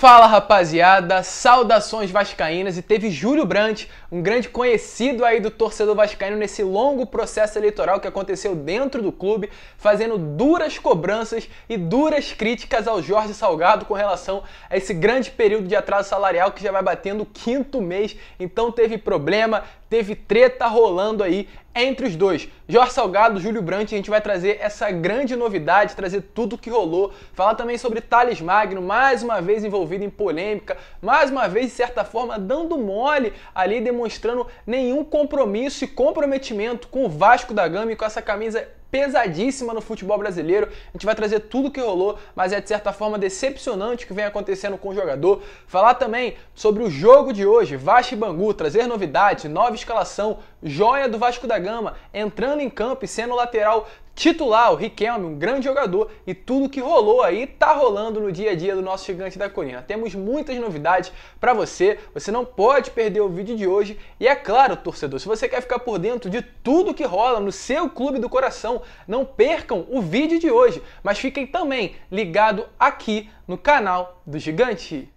Fala rapaziada, saudações vascaínas e teve Júlio Brandt, um grande conhecido aí do torcedor vascaíno nesse longo processo eleitoral que aconteceu dentro do clube, fazendo duras cobranças e duras críticas ao Jorge Salgado com relação a esse grande período de atraso salarial que já vai batendo o quinto mês. Então teve problema, teve treta rolando aí entre os dois. Jorge Salgado, Júlio Brandt, a gente vai trazer essa grande novidade, trazer tudo o que rolou, falar também sobre Thales Magno, mais uma vez envolvido em polêmica, mais uma vez, de certa forma, dando mole ali, demonstrando nenhum compromisso e comprometimento com o Vasco da Gama e com essa camisa pesadíssima no futebol brasileiro. A gente vai trazer tudo que rolou, mas é de certa forma decepcionante o que vem acontecendo com o jogador. Falar também sobre o jogo de hoje, Vasco e Bangu, trazer novidades, nova escalação, joia do Vasco da Gama entrando em campo e sendo lateral titular, o Riquelme, um grande jogador, e tudo que rolou aí tá rolando no dia a dia do nosso gigante da colina. Temos muitas novidades para você, você não pode perder o vídeo de hoje. E é claro, torcedor, se você quer ficar por dentro de tudo que rola no seu clube do coração, não percam o vídeo de hoje, mas fiquem também ligado aqui no canal do Gigante.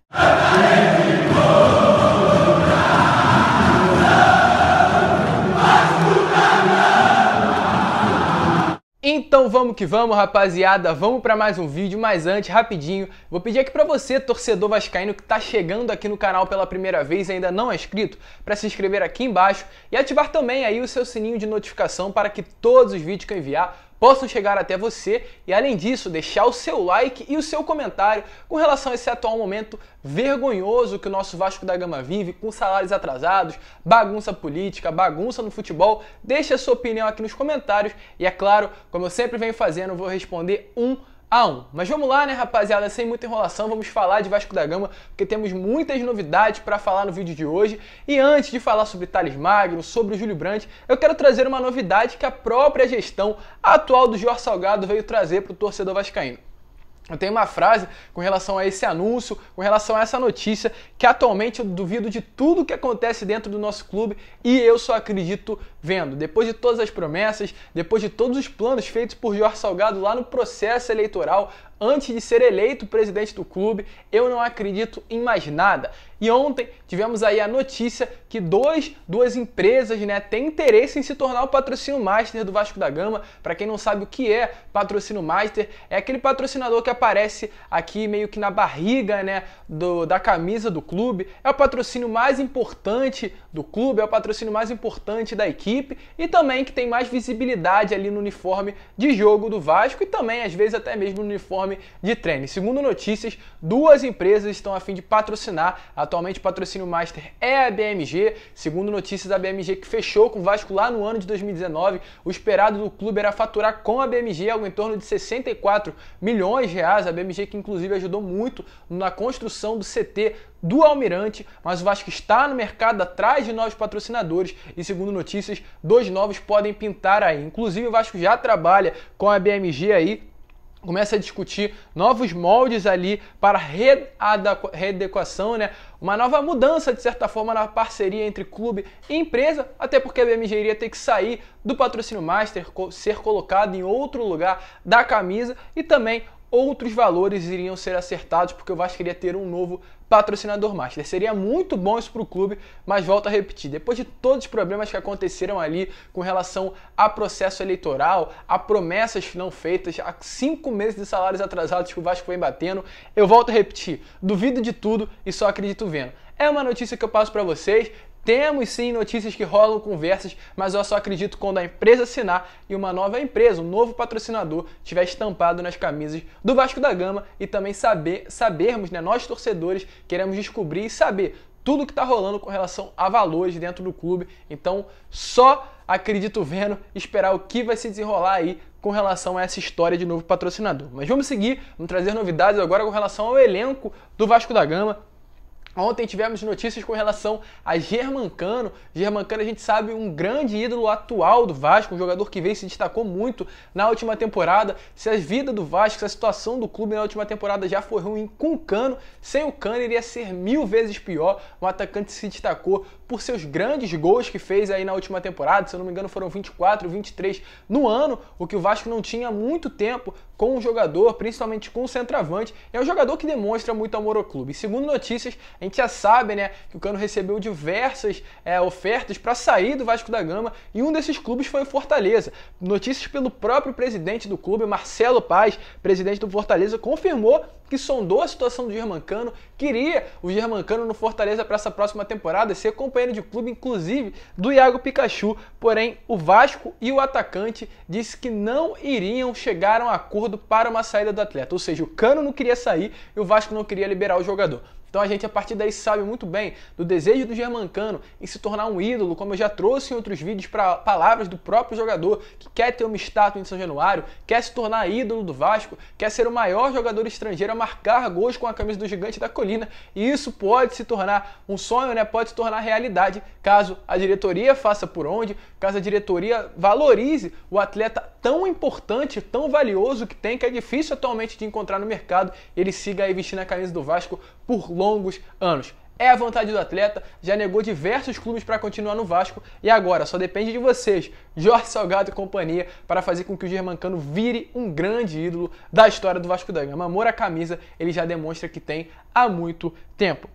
Então vamos que vamos, rapaziada, vamos para mais um vídeo, mas antes, rapidinho, vou pedir aqui para você, torcedor vascaíno que está chegando aqui no canal pela primeira vez e ainda não é inscrito, para se inscrever aqui embaixo e ativar também aí o seu sininho de notificação para que todos os vídeos que eu enviar possam chegar até você e, além disso, deixar o seu like e o seu comentário com relação a esse atual momento vergonhoso que o nosso Vasco da Gama vive, com salários atrasados, bagunça política, bagunça no futebol. Deixe a sua opinião aqui nos comentários e, é claro, como eu sempre venho fazendo, vou responder um a1. Ah, Mas vamos lá, né, rapaziada, sem muita enrolação, vamos falar de Vasco da Gama, porque temos muitas novidades para falar no vídeo de hoje. E antes de falar sobre Thales Magno, sobre o Júlio Brandt, eu quero trazer uma novidade que a própria gestão atual do Jorge Salgado veio trazer para o torcedor vascaíno. Eu tenho uma frase com relação a esse anúncio, com relação a essa notícia, que atualmente eu duvido de tudo que acontece dentro do nosso clube e eu só acredito vendo, depois de todas as promessas, depois de todos os planos feitos por Jorge Salgado lá no processo eleitoral, antes de ser eleito presidente do clube, eu não acredito em mais nada. E ontem tivemos aí a notícia que dois, duas empresas né, têm interesse em se tornar o patrocínio master do Vasco da Gama. Para quem não sabe o que é patrocínio master, é aquele patrocinador que aparece aqui meio que na barriga né, do, da camisa do clube. É o patrocínio mais importante do clube, é o patrocínio mais importante da equipe equipe e também que tem mais visibilidade ali no uniforme de jogo do Vasco e também, às vezes, até mesmo no uniforme de treino. Segundo notícias, duas empresas estão a fim de patrocinar. Atualmente, o patrocínio master é a BMG. Segundo notícias, a BMG que fechou com o Vasco lá no ano de 2019. O esperado do clube era faturar com a BMG algo em torno de 64 milhões de reais. A BMG que, inclusive, ajudou muito na construção do CT do Almirante, mas o Vasco está no mercado atrás de novos patrocinadores e, segundo notícias, dois novos podem pintar aí. Inclusive, o Vasco já trabalha com a BMG aí começa a discutir novos moldes ali para readequação, né? Uma nova mudança, de certa forma, na parceria entre clube e empresa, até porque a BMG iria ter que sair do patrocínio master, ser colocado em outro lugar da camisa e também outros valores iriam ser acertados, porque o Vasco iria ter um novo patrocinador master. Seria muito bom isso para o clube, mas volto a repetir: depois de todos os problemas que aconteceram ali com relação a processo eleitoral, a promessas não feitas, a cinco meses de salários atrasados que o Vasco vem batendo, eu volto a repetir: duvido de tudo e só acredito vendo. É uma notícia que eu passo para vocês. Temos sim notícias que rolam conversas, mas eu só acredito quando a empresa assinar e uma nova empresa, um novo patrocinador, tiver estampado nas camisas do Vasco da Gama e também saber, sabermos, né, nós torcedores queremos descobrir e saber tudo que está rolando com relação a valores dentro do clube. Então, só acredito vendo esperar o que vai se desenrolar aí com relação a essa história de novo patrocinador. Mas vamos seguir, vamos trazer novidades agora com relação ao elenco do Vasco da Gama. Ontem tivemos notícias com relação a Germancano. Germancano, a gente sabe, um grande ídolo atual do Vasco, um jogador que veio se destacou muito na última temporada. Se a vida do Vasco, se a situação do clube na última temporada já foi ruim com o Cano, sem o Cano iria ser mil vezes pior. Um atacante se destacou por seus grandes gols que fez aí na última temporada, se eu não me engano foram 24, 23 no ano, o que o Vasco não tinha muito tempo com um jogador, principalmente com um centroavante, é um jogador que demonstra muito amor ao clube. segundo notícias, a gente já sabe, né, que o Cano recebeu diversas é, ofertas para sair do Vasco da Gama e um desses clubes foi o Fortaleza. Notícias pelo próprio presidente do clube, Marcelo Paz, presidente do Fortaleza, confirmou que sondou a situação do Germancano, queria o Germancano no Fortaleza para essa próxima temporada, ser companheiro de clube, inclusive, do Iago Pikachu. Porém, o Vasco e o atacante disse que não iriam chegar a um acordo para uma saída do atleta. Ou seja, o Cano não queria sair e o Vasco não queria liberar o jogador. Então a gente a partir daí sabe muito bem do desejo do Germancano em se tornar um ídolo, como eu já trouxe em outros vídeos para palavras do próprio jogador que quer ter uma estátua em São Januário, quer se tornar ídolo do Vasco, quer ser o maior jogador estrangeiro a marcar gols com a camisa do Gigante da Colina. E isso pode se tornar um sonho, né? Pode se tornar realidade caso a diretoria faça por onde, caso a diretoria valorize o atleta tão importante, tão valioso que tem, que é difícil atualmente de encontrar no mercado, ele siga aí vestindo a camisa do Vasco por longos anos. É a vontade do atleta, já negou diversos clubes para continuar no Vasco e agora só depende de vocês, Jorge Salgado e companhia, para fazer com que o Germancano vire um grande ídolo da história do Vasco da Gama. Amor à camisa, ele já demonstra que tem há muito tempo.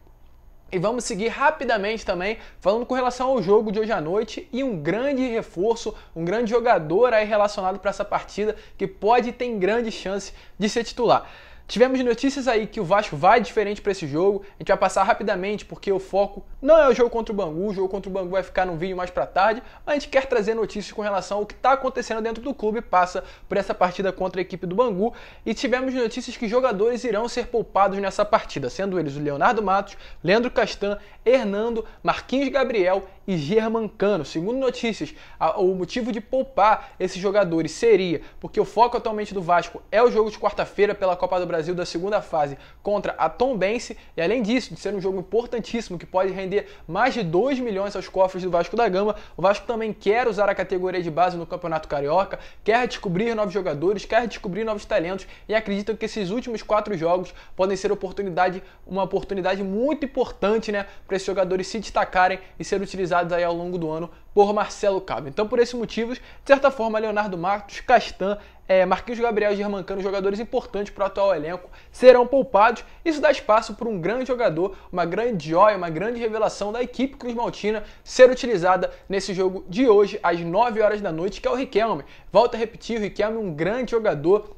E vamos seguir rapidamente também falando com relação ao jogo de hoje à noite e um grande reforço, um grande jogador aí relacionado para essa partida que pode e tem grande chance de ser titular. Tivemos notícias aí que o Vasco vai diferente para esse jogo. A gente vai passar rapidamente porque o foco não é o jogo contra o Bangu. O jogo contra o Bangu vai ficar num vídeo mais para tarde. a gente quer trazer notícias com relação ao que está acontecendo dentro do clube. Passa por essa partida contra a equipe do Bangu. E tivemos notícias que jogadores irão ser poupados nessa partida, sendo eles o Leonardo Matos, Leandro Castan, Hernando, Marquinhos Gabriel e Germancano. Segundo notícias, a, o motivo de poupar esses jogadores seria porque o foco atualmente do Vasco é o jogo de quarta-feira pela Copa do Brasil da segunda fase contra a Tom Bense. e além disso, de ser um jogo importantíssimo que pode render mais de 2 milhões aos cofres do Vasco da Gama, o Vasco também quer usar a categoria de base no Campeonato Carioca, quer descobrir novos jogadores, quer descobrir novos talentos e acredita que esses últimos quatro jogos podem ser oportunidade, uma oportunidade muito importante né, para esses jogadores se destacarem e ser utilizados realizados aí ao longo do ano por Marcelo Cabo. Então, por esses motivos, de certa forma, Leonardo Matos, Castan, é, Marquinhos Gabriel e Germancano, jogadores importantes para o atual elenco, serão poupados. Isso dá espaço para um grande jogador, uma grande joia, uma grande revelação da equipe Cruz Maltina ser utilizada nesse jogo de hoje, às 9 horas da noite, que é o Riquelme. Volto a repetir, o Riquelme é um grande jogador,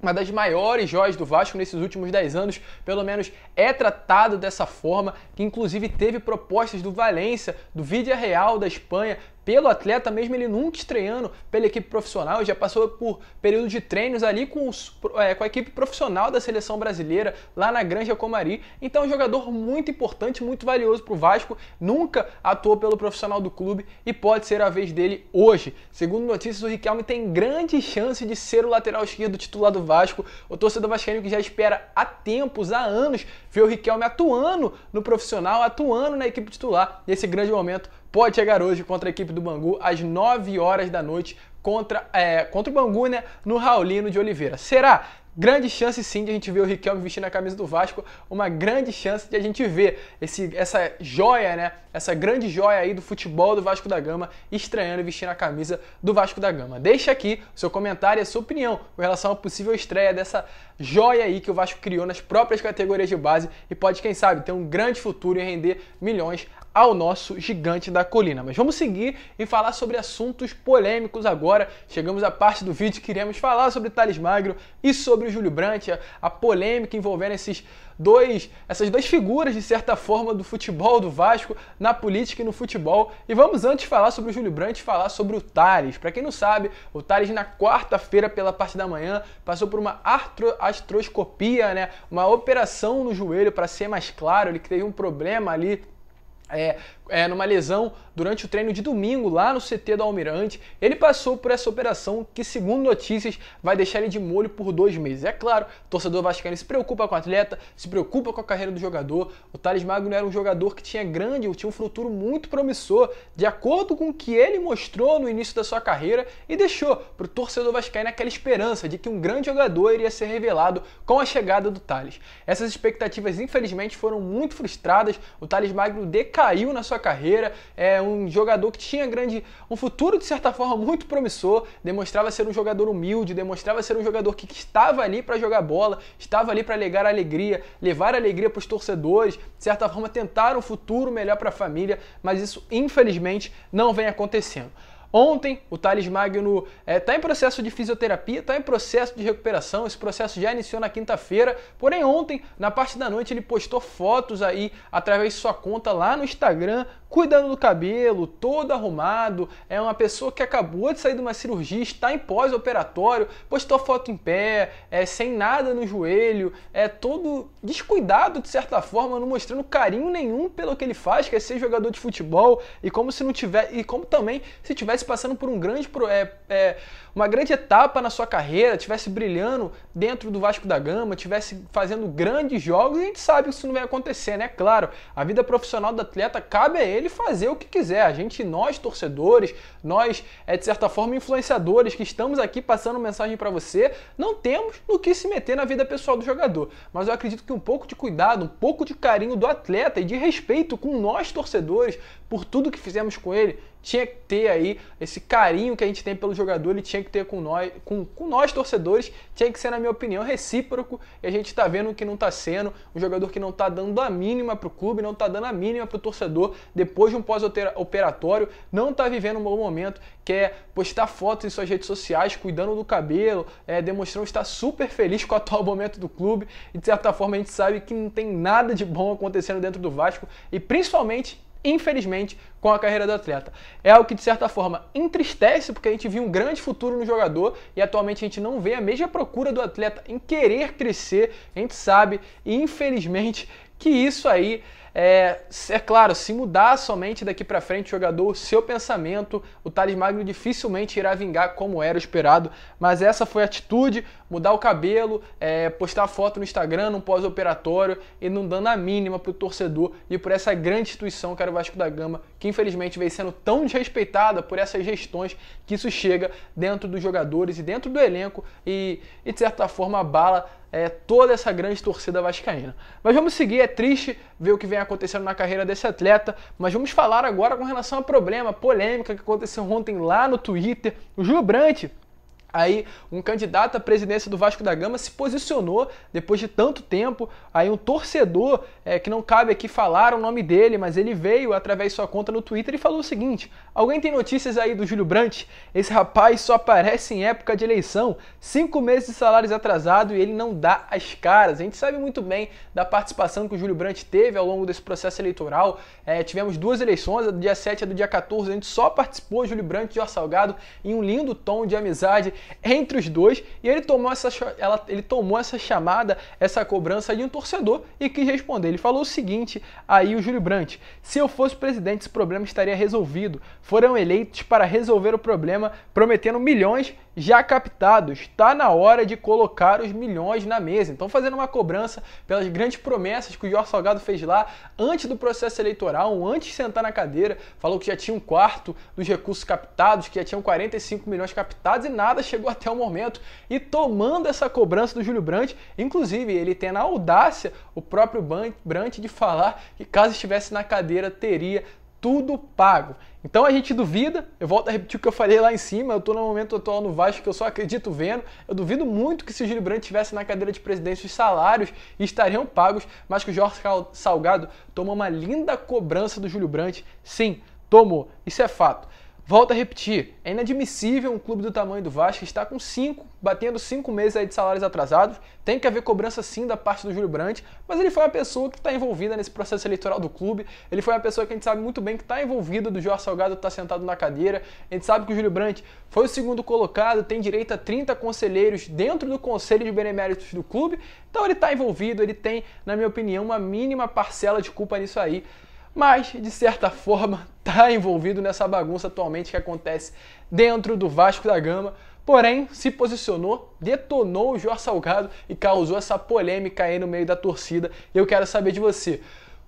uma das maiores joias do Vasco nesses últimos 10 anos, pelo menos é tratado dessa forma, que inclusive teve propostas do Valência, do Vídeo Real da Espanha pelo atleta, mesmo ele nunca estreando pela equipe profissional, já passou por período de treinos ali com, os, é, com a equipe profissional da seleção brasileira, lá na Granja Comari. Então, é um jogador muito importante, muito valioso para o Vasco, nunca atuou pelo profissional do clube e pode ser a vez dele hoje. Segundo notícias, o Riquelme tem grande chance de ser o lateral esquerdo titular do Vasco. O torcedor vascaíno que já espera há tempos, há anos, ver o Riquelme atuando no profissional, atuando na equipe titular. Nesse grande momento, pode chegar hoje contra a equipe do Bangu às 9 horas da noite contra, é, contra o Bangu, né, no Raulino de Oliveira. Será? Grande chance sim de a gente ver o Riquelme vestindo a camisa do Vasco, uma grande chance de a gente ver esse, essa joia, né? Essa grande joia aí do futebol do Vasco da Gama estreando e vestindo a camisa do Vasco da Gama. Deixa aqui o seu comentário e a sua opinião com relação à possível estreia dessa joia aí que o Vasco criou nas próprias categorias de base e pode, quem sabe, ter um grande futuro e render milhões ao nosso gigante da colina. Mas vamos seguir e falar sobre assuntos polêmicos agora. Chegamos à parte do vídeo que iremos falar sobre Thales Magro e sobre o Júlio Brandt, a polêmica envolvendo esses dois, essas duas figuras, de certa forma, do futebol do Vasco, na política e no futebol. E vamos antes falar sobre o Júlio Brandt, falar sobre o Thales. Para quem não sabe, o Thales na quarta-feira, pela parte da manhã, passou por uma astroscopia, né? uma operação no joelho, para ser mais claro, ele teve um problema ali é, é, numa lesão durante o treino de domingo lá no CT do Almirante. Ele passou por essa operação que, segundo notícias, vai deixar ele de molho por dois meses. É claro, o torcedor vascaíno se preocupa com o atleta, se preocupa com a carreira do jogador. O Thales Magno era um jogador que tinha grande, tinha um futuro muito promissor, de acordo com o que ele mostrou no início da sua carreira e deixou para o torcedor vascaíno aquela esperança de que um grande jogador iria ser revelado com a chegada do Thales. Essas expectativas, infelizmente, foram muito frustradas. O Thales Magno decaiu caiu na sua carreira, é um jogador que tinha grande, um futuro de certa forma muito promissor, demonstrava ser um jogador humilde, demonstrava ser um jogador que estava ali para jogar bola, estava ali para legar alegria, levar alegria para os torcedores, de certa forma tentar um futuro melhor para a família, mas isso infelizmente não vem acontecendo. Ontem, o Thales Magno está é, tá em processo de fisioterapia, está em processo de recuperação. Esse processo já iniciou na quinta-feira. Porém, ontem, na parte da noite, ele postou fotos aí através de sua conta lá no Instagram, cuidando do cabelo, todo arrumado, é uma pessoa que acabou de sair de uma cirurgia, está em pós-operatório, postou foto em pé, é sem nada no joelho, é todo descuidado de certa forma, não mostrando carinho nenhum pelo que ele faz, que é ser jogador de futebol e como se não tiver e como também se tivesse passando por um grande é, é, uma grande etapa na sua carreira, tivesse brilhando dentro do Vasco da Gama, tivesse fazendo grandes jogos, a gente sabe que isso não vai acontecer, né? Claro, a vida profissional do atleta cabe a ele fazer o que quiser. A gente, nós torcedores, nós, é, de certa forma, influenciadores que estamos aqui passando mensagem para você, não temos no que se meter na vida pessoal do jogador. Mas eu acredito que um pouco de cuidado, um pouco de carinho do atleta e de respeito com nós torcedores por tudo que fizemos com ele, tinha que ter aí, esse carinho que a gente tem pelo jogador, ele tinha que ter com nós, com, com nós torcedores, tinha que ser, na minha opinião, recíproco, e a gente está vendo que não está sendo, um jogador que não está dando a mínima pro clube, não está dando a mínima pro torcedor, depois de um pós-operatório, não está vivendo um bom momento, quer é postar fotos em suas redes sociais, cuidando do cabelo, é, demonstrando estar super feliz com o atual momento do clube, e de certa forma a gente sabe que não tem nada de bom acontecendo dentro do Vasco, e principalmente infelizmente, com a carreira do atleta. É o que, de certa forma, entristece, porque a gente viu um grande futuro no jogador e atualmente a gente não vê a mesma procura do atleta em querer crescer, a gente sabe, e infelizmente que isso aí é, é claro, se mudar somente daqui para frente o jogador, seu pensamento, o Thales Magno dificilmente irá vingar como era esperado, mas essa foi a atitude, mudar o cabelo, é, postar foto no Instagram, no pós-operatório e não dando a mínima pro torcedor e por essa grande instituição que era o Vasco da Gama, que infelizmente vem sendo tão desrespeitada por essas gestões que isso chega dentro dos jogadores e dentro do elenco e, e de certa forma abala é, toda essa grande torcida vascaína. Mas vamos seguir, é triste ver o que vem acontecendo na carreira desse atleta, mas vamos falar agora com relação a problema, polêmica que aconteceu ontem lá no Twitter. O Brandt, aí um candidato à presidência do Vasco da Gama se posicionou depois de tanto tempo. Aí um torcedor, é, que não cabe aqui falar o nome dele, mas ele veio através de sua conta no Twitter e falou o seguinte: Alguém tem notícias aí do Júlio Brandt? Esse rapaz só aparece em época de eleição, cinco meses de salários atrasado e ele não dá as caras. A gente sabe muito bem da participação que o Júlio Brandt teve ao longo desse processo eleitoral. É, tivemos duas eleições, a do dia 7 e a do dia 14. A gente só participou, Júlio Brandt e Jorge Salgado, em um lindo tom de amizade entre os dois e ele tomou essa, ela, ele tomou essa chamada, essa cobrança de um torcedor e quis responder. Ele falou o seguinte aí o Júlio Brandt: se eu fosse presidente, esse problema estaria resolvido. Foram eleitos para resolver o problema, prometendo milhões já captados, está na hora de colocar os milhões na mesa. Então, fazendo uma cobrança pelas grandes promessas que o Jorge Salgado fez lá antes do processo eleitoral, antes de sentar na cadeira, falou que já tinha um quarto dos recursos captados, que já tinham 45 milhões captados e nada chegou até o momento. E tomando essa cobrança do Júlio Brandt, inclusive ele tem na audácia o próprio Brandt de falar que caso estivesse na cadeira teria tudo pago. Então a gente duvida, eu volto a repetir o que eu falei lá em cima, eu estou no momento atual no Vasco que eu só acredito vendo. Eu duvido muito que se o Gil Brandt estivesse na cadeira de presidência, os salários estariam pagos, mas que o Jorge Salgado tomou uma linda cobrança do Júlio Brandt. Sim, tomou. Isso é fato. Volto a repetir, é inadmissível um clube do tamanho do Vasco estar com 5, batendo 5 meses aí de salários atrasados. Tem que haver cobrança sim da parte do Júlio Brandt, mas ele foi a pessoa que está envolvida nesse processo eleitoral do clube. Ele foi a pessoa que a gente sabe muito bem que está envolvida do Jorge Salgado estar está sentado na cadeira. A gente sabe que o Júlio Brandt foi o segundo colocado, tem direito a 30 conselheiros dentro do conselho de beneméritos do clube. Então ele está envolvido, ele tem, na minha opinião, uma mínima parcela de culpa nisso aí mas de certa forma está envolvido nessa bagunça atualmente que acontece dentro do Vasco da Gama. Porém, se posicionou, detonou o Jorge Salgado e causou essa polêmica aí no meio da torcida. Eu quero saber de você.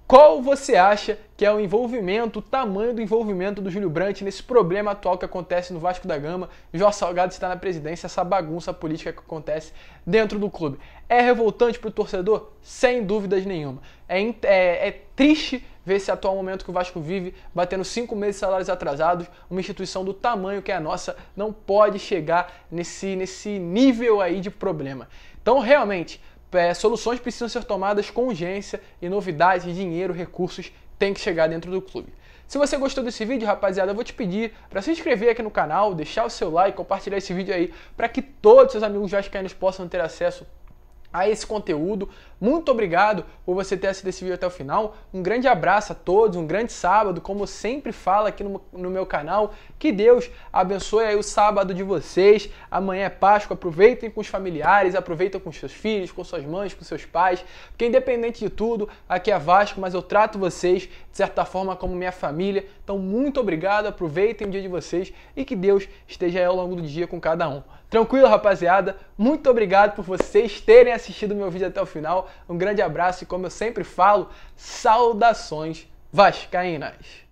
Qual você acha que é o envolvimento, o tamanho do envolvimento do Júlio Brandt nesse problema atual que acontece no Vasco da Gama? Jorge Salgado está na presidência, essa bagunça política que acontece dentro do clube. É revoltante para o torcedor? Sem dúvidas nenhuma. É, é, é triste ver esse atual momento que o Vasco vive, batendo cinco meses de salários atrasados, uma instituição do tamanho que é a nossa não pode chegar nesse, nesse nível aí de problema. Então, realmente, é, soluções precisam ser tomadas com urgência e novidades, dinheiro, recursos tem que chegar dentro do clube. Se você gostou desse vídeo, rapaziada, eu vou te pedir para se inscrever aqui no canal, deixar o seu like, compartilhar esse vídeo aí para que todos os seus amigos vascaínos possam ter acesso a esse conteúdo. Muito obrigado por você ter assistido esse vídeo até o final. Um grande abraço a todos, um grande sábado, como eu sempre falo aqui no, no meu canal. Que Deus abençoe o sábado de vocês. Amanhã é Páscoa, aproveitem com os familiares, aproveitem com seus filhos, com suas mães, com seus pais, porque independente de tudo, aqui é Vasco, mas eu trato vocês de certa forma como minha família. Então, muito obrigado, aproveitem o dia de vocês e que Deus esteja aí ao longo do dia com cada um. Tranquilo, rapaziada? Muito obrigado por vocês terem assistido meu vídeo até o final. Um grande abraço e, como eu sempre falo, saudações vascaínas!